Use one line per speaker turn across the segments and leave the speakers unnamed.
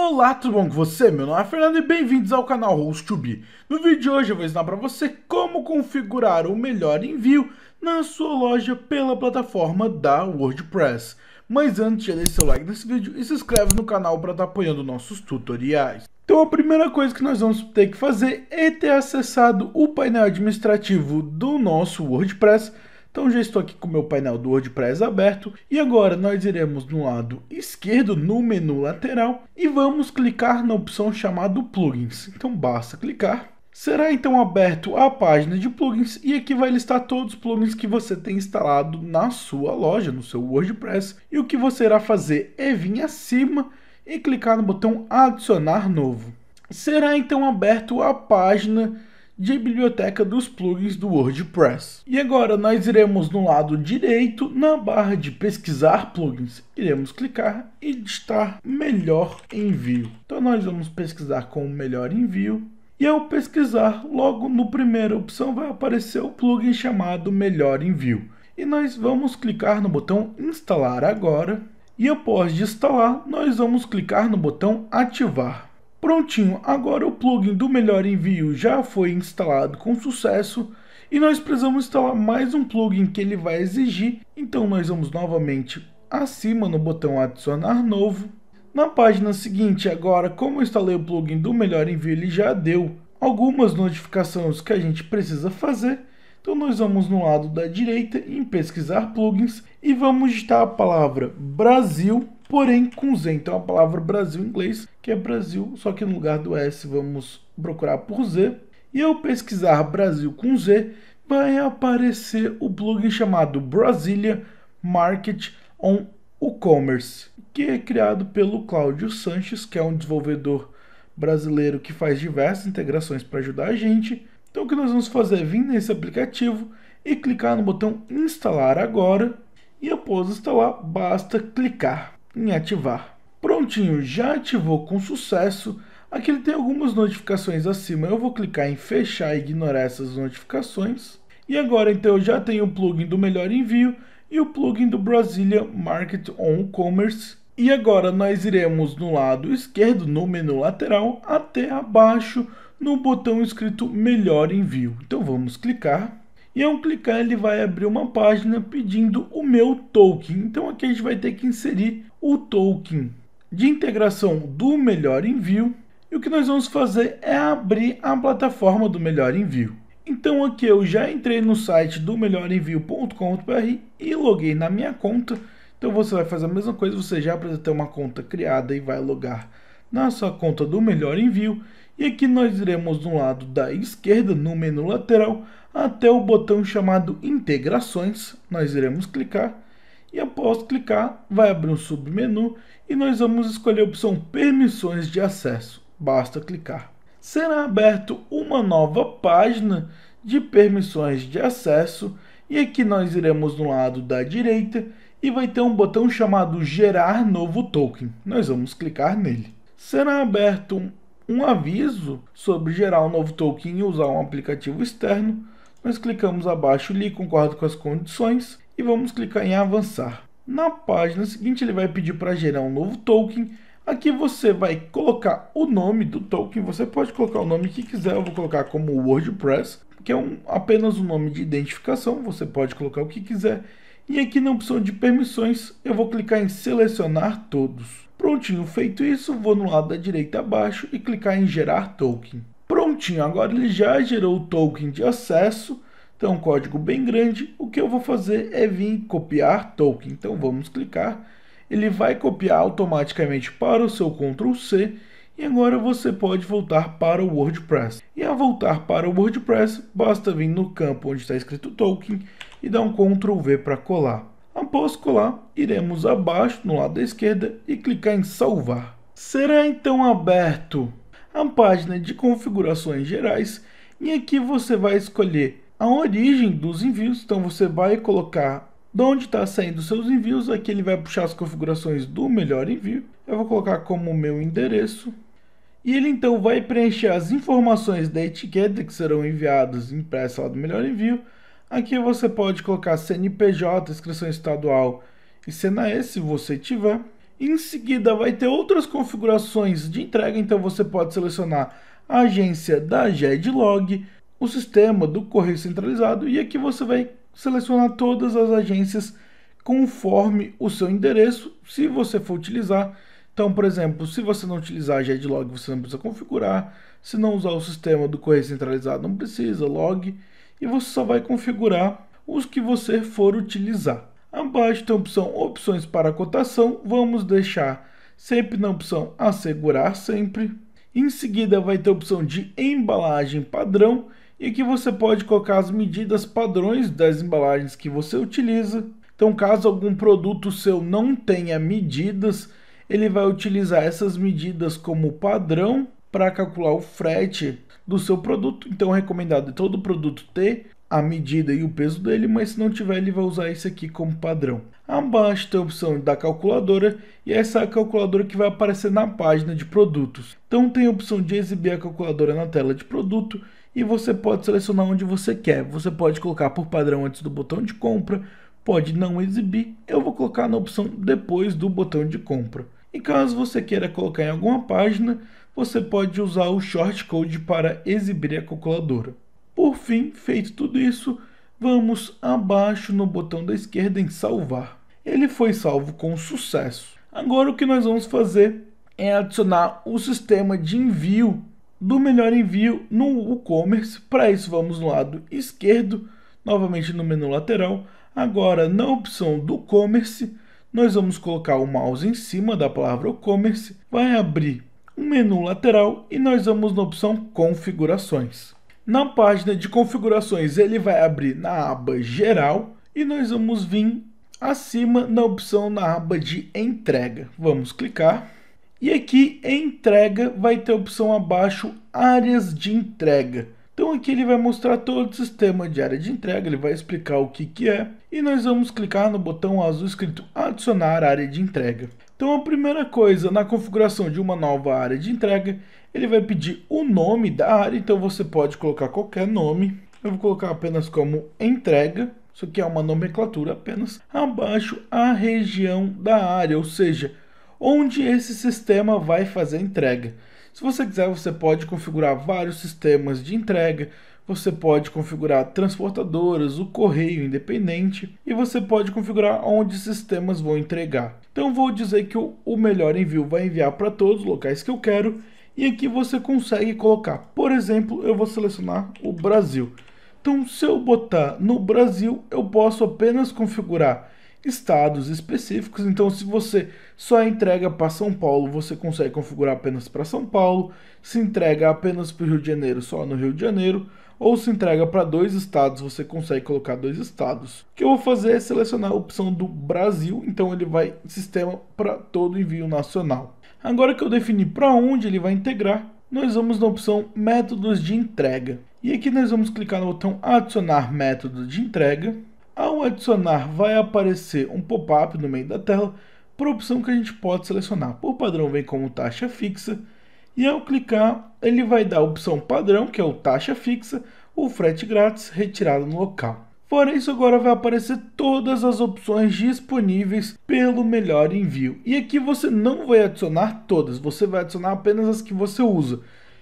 Olá, tudo bom com você? Meu nome é Fernando e bem-vindos ao canal host 2 No vídeo de hoje eu vou ensinar para você como configurar o melhor envio na sua loja pela plataforma da WordPress. Mas antes, já deixa seu like nesse vídeo e se inscreve no canal para estar tá apoiando nossos tutoriais. Então a primeira coisa que nós vamos ter que fazer é ter acessado o painel administrativo do nosso WordPress então já estou aqui com o meu painel do WordPress aberto e agora nós iremos no lado esquerdo no menu lateral e vamos clicar na opção chamada plugins. Então basta clicar. Será então aberto a página de plugins e aqui vai listar todos os plugins que você tem instalado na sua loja, no seu WordPress. E o que você irá fazer é vir acima e clicar no botão adicionar novo. Será então aberto a página de biblioteca dos plugins do WordPress. E agora nós iremos no lado direito, na barra de pesquisar plugins, iremos clicar e digitar melhor envio. Então nós vamos pesquisar com melhor envio. E ao pesquisar, logo no primeira opção vai aparecer o plugin chamado Melhor Envio. E nós vamos clicar no botão Instalar agora. E após instalar, nós vamos clicar no botão Ativar. Prontinho, agora o plugin do melhor envio já foi instalado com sucesso e nós precisamos instalar mais um plugin que ele vai exigir, então nós vamos novamente acima no botão adicionar novo. Na página seguinte agora, como eu instalei o plugin do melhor envio, ele já deu algumas notificações que a gente precisa fazer, então nós vamos no lado da direita em pesquisar plugins e vamos digitar a palavra Brasil porém com Z. Então a palavra Brasil em inglês, que é Brasil, só que no lugar do S vamos procurar por Z. E ao pesquisar Brasil com Z, vai aparecer o plugin chamado Brasília Market on e-commerce, que é criado pelo Cláudio Sanches, que é um desenvolvedor brasileiro que faz diversas integrações para ajudar a gente. Então o que nós vamos fazer é vir nesse aplicativo e clicar no botão instalar agora e após instalar basta clicar em ativar. Prontinho, já ativou com sucesso. Aqui ele tem algumas notificações acima, eu vou clicar em fechar e ignorar essas notificações. E agora então eu já tenho o plugin do Melhor Envio e o plugin do Brasília Market On Commerce. E agora nós iremos no lado esquerdo, no menu lateral, até abaixo, no botão escrito Melhor Envio. Então vamos clicar. E ao clicar ele vai abrir uma página pedindo o meu token. Então aqui a gente vai ter que inserir o token de integração do melhor envio. E o que nós vamos fazer é abrir a plataforma do melhor envio. Então aqui eu já entrei no site do melhorenvio.com.br e loguei na minha conta. Então você vai fazer a mesma coisa, você já precisa ter uma conta criada e vai logar na sua conta do melhor envio. E aqui nós iremos do lado da esquerda, no menu lateral, até o botão chamado integrações. Nós iremos clicar e após clicar vai abrir um submenu e nós vamos escolher a opção permissões de acesso. Basta clicar. Será aberto uma nova página de permissões de acesso e aqui nós iremos no lado da direita e vai ter um botão chamado gerar novo token. Nós vamos clicar nele. Será aberto um, um aviso sobre gerar um novo token e usar um aplicativo externo. Nós clicamos abaixo ali, concordo com as condições e vamos clicar em avançar. Na página seguinte ele vai pedir para gerar um novo token. Aqui você vai colocar o nome do token, você pode colocar o nome que quiser, eu vou colocar como WordPress, que é um, apenas um nome de identificação, você pode colocar o que quiser. E aqui na opção de permissões, eu vou clicar em selecionar todos. Prontinho, feito isso, vou no lado da direita abaixo e clicar em gerar token. Prontinho, agora ele já gerou o token de acesso, então, um código bem grande, o que eu vou fazer é vir copiar token. Então, vamos clicar. Ele vai copiar automaticamente para o seu Ctrl C e agora você pode voltar para o WordPress. E ao voltar para o WordPress, basta vir no campo onde está escrito token e dar um Ctrl V para colar. Após colar, iremos abaixo no lado da esquerda e clicar em salvar. Será então aberto a página de configurações gerais e aqui você vai escolher a origem dos envios. Então você vai colocar de onde está saindo seus envios. Aqui ele vai puxar as configurações do melhor envio. Eu vou colocar como meu endereço. E ele então vai preencher as informações da etiqueta que serão enviadas impressa lá do melhor envio. Aqui você pode colocar CNPJ, inscrição estadual e CNAE se você tiver. Em seguida vai ter outras configurações de entrega, então você pode selecionar a agência da GEDLog, o sistema do correio centralizado e aqui você vai selecionar todas as agências conforme o seu endereço, se você for utilizar. Então, por exemplo, se você não utilizar GEDlog, você não precisa configurar. Se não usar o sistema do correio centralizado, não precisa, log. E você só vai configurar os que você for utilizar. Abaixo tem a opção opções para cotação. Vamos deixar sempre na opção assegurar sempre. Em seguida vai ter a opção de embalagem padrão e aqui você pode colocar as medidas padrões das embalagens que você utiliza. Então, caso algum produto seu não tenha medidas, ele vai utilizar essas medidas como padrão para calcular o frete do seu produto. Então, é recomendado todo produto ter a medida e o peso dele, mas se não tiver, ele vai usar isso aqui como padrão. Abaixo tem a opção da calculadora e essa é a calculadora que vai aparecer na página de produtos. Então tem a opção de exibir a calculadora na tela de produto e você pode selecionar onde você quer. Você pode colocar por padrão antes do botão de compra, pode não exibir. Eu vou colocar na opção depois do botão de compra. E caso você queira colocar em alguma página, você pode usar o shortcode para exibir a calculadora. Por fim, feito tudo isso, vamos abaixo no botão da esquerda em salvar. Ele foi salvo com sucesso. Agora o que nós vamos fazer é adicionar o sistema de envio do melhor envio no e-commerce. Para isso, vamos no lado esquerdo, novamente no menu lateral. Agora, na opção do commerce, nós vamos colocar o mouse em cima da palavra e-commerce, vai abrir um menu lateral e nós vamos na opção configurações. Na página de configurações, ele vai abrir na aba geral e nós vamos vir acima na opção na aba de entrega. Vamos clicar e aqui em entrega vai ter a opção abaixo áreas de entrega. Então aqui ele vai mostrar todo o sistema de área de entrega, ele vai explicar o que, que é. E nós vamos clicar no botão azul escrito adicionar área de entrega. Então a primeira coisa, na configuração de uma nova área de entrega, ele vai pedir o nome da área, então você pode colocar qualquer nome. Eu vou colocar apenas como entrega, isso aqui é uma nomenclatura apenas. Abaixo a região da área, ou seja, onde esse sistema vai fazer entrega. Se você quiser, você pode configurar vários sistemas de entrega, você pode configurar transportadoras, o correio independente e você pode configurar onde sistemas vão entregar. Então vou dizer que o melhor envio vai enviar para todos os locais que eu quero e aqui você consegue colocar, por exemplo, eu vou selecionar o Brasil. Então se eu botar no Brasil, eu posso apenas configurar estados específicos. Então, se você só entrega para São Paulo, você consegue configurar apenas para São Paulo, se entrega apenas para o Rio de Janeiro, só no Rio de Janeiro, ou se entrega para dois estados, você consegue colocar dois estados. O que eu vou fazer é selecionar a opção do Brasil, então ele vai sistema para todo envio nacional. Agora que eu defini para onde ele vai integrar, nós vamos na opção métodos de entrega. E aqui nós vamos clicar no botão adicionar método de entrega ao adicionar, vai aparecer um pop-up no meio da tela para a opção que a gente pode selecionar. Por padrão vem como taxa fixa e ao clicar ele vai dar a opção padrão, que é o taxa fixa, o frete grátis retirado no local. Fora isso, agora vai aparecer todas as opções disponíveis pelo melhor envio. E aqui você não vai adicionar todas, você vai adicionar apenas as que você usa.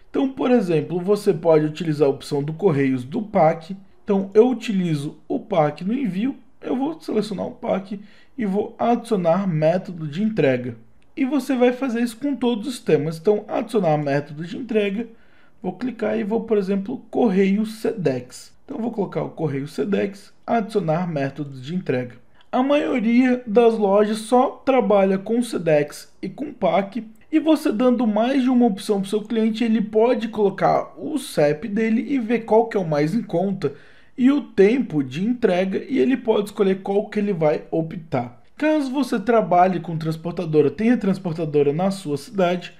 Então, por exemplo, você pode utilizar a opção do Correios do PAC, então eu utilizo o PAC no envio, eu vou selecionar o PAC e vou adicionar método de entrega. E você vai fazer isso com todos os temas. Então adicionar método de entrega, vou clicar e vou, por exemplo, correio SEDEX. Então vou colocar o correio SEDEX, adicionar método de entrega. A maioria das lojas só trabalha com SEDEX e com PAC, e você dando mais de uma opção para o seu cliente, ele pode colocar o CEP dele e ver qual que é o mais em conta e o tempo de entrega e ele pode escolher qual que ele vai optar. Caso você trabalhe com transportadora, tenha transportadora na sua cidade,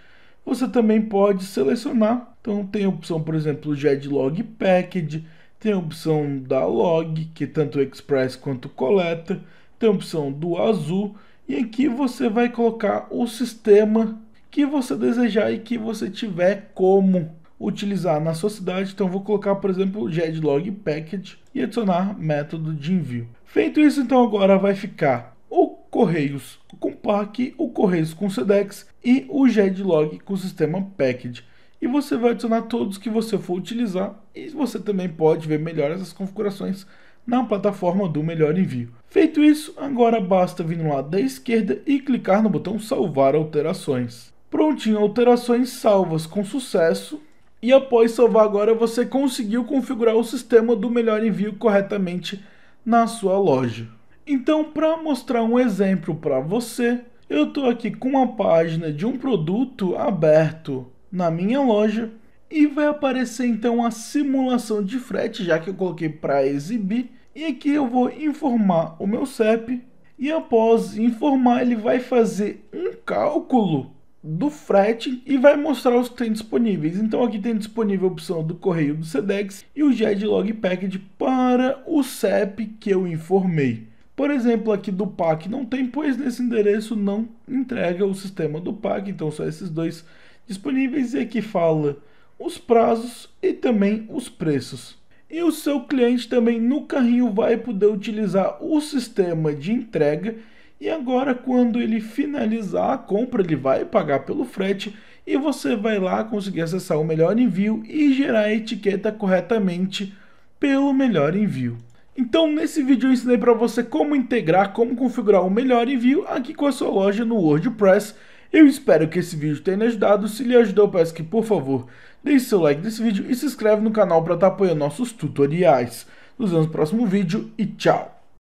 você também pode selecionar. Então tem a opção, por exemplo, Log Package, tem a opção da Log, que tanto Express quanto coleta, tem a opção do azul e aqui você vai colocar o sistema que você desejar e que você tiver como utilizar na sua cidade. Então vou colocar, por exemplo, gedlog package e adicionar método de envio. Feito isso, então agora vai ficar o Correios com PAC, o Correios com SEDEX e o gedlog com sistema package. E você vai adicionar todos que você for utilizar e você também pode ver melhor essas configurações na plataforma do Melhor Envio. Feito isso, agora basta vir no lado da esquerda e clicar no botão salvar alterações. Prontinho, alterações salvas com sucesso e após salvar agora você conseguiu configurar o sistema do melhor envio corretamente na sua loja. Então, para mostrar um exemplo para você, eu estou aqui com uma página de um produto aberto na minha loja e vai aparecer então a simulação de frete, já que eu coloquei para exibir. E aqui eu vou informar o meu CEP e após informar ele vai fazer um cálculo do frete e vai mostrar os que tem disponíveis. Então aqui tem disponível a opção do correio do Sedex e o Jedlog Package para o CEP que eu informei. Por exemplo, aqui do PAC não tem, pois nesse endereço não entrega o sistema do PAC, então só esses dois disponíveis e aqui fala os prazos e também os preços. E o seu cliente também no carrinho vai poder utilizar o sistema de entrega e agora, quando ele finalizar a compra, ele vai pagar pelo frete e você vai lá conseguir acessar o melhor envio e gerar a etiqueta corretamente pelo melhor envio. Então, nesse vídeo eu ensinei para você como integrar, como configurar o melhor envio aqui com a sua loja no WordPress. Eu espero que esse vídeo tenha ajudado. Se lhe ajudou, peço que, por favor, deixe seu like nesse vídeo e se inscreve no canal para estar tá apoiando nossos tutoriais. Nos vemos no próximo vídeo e tchau!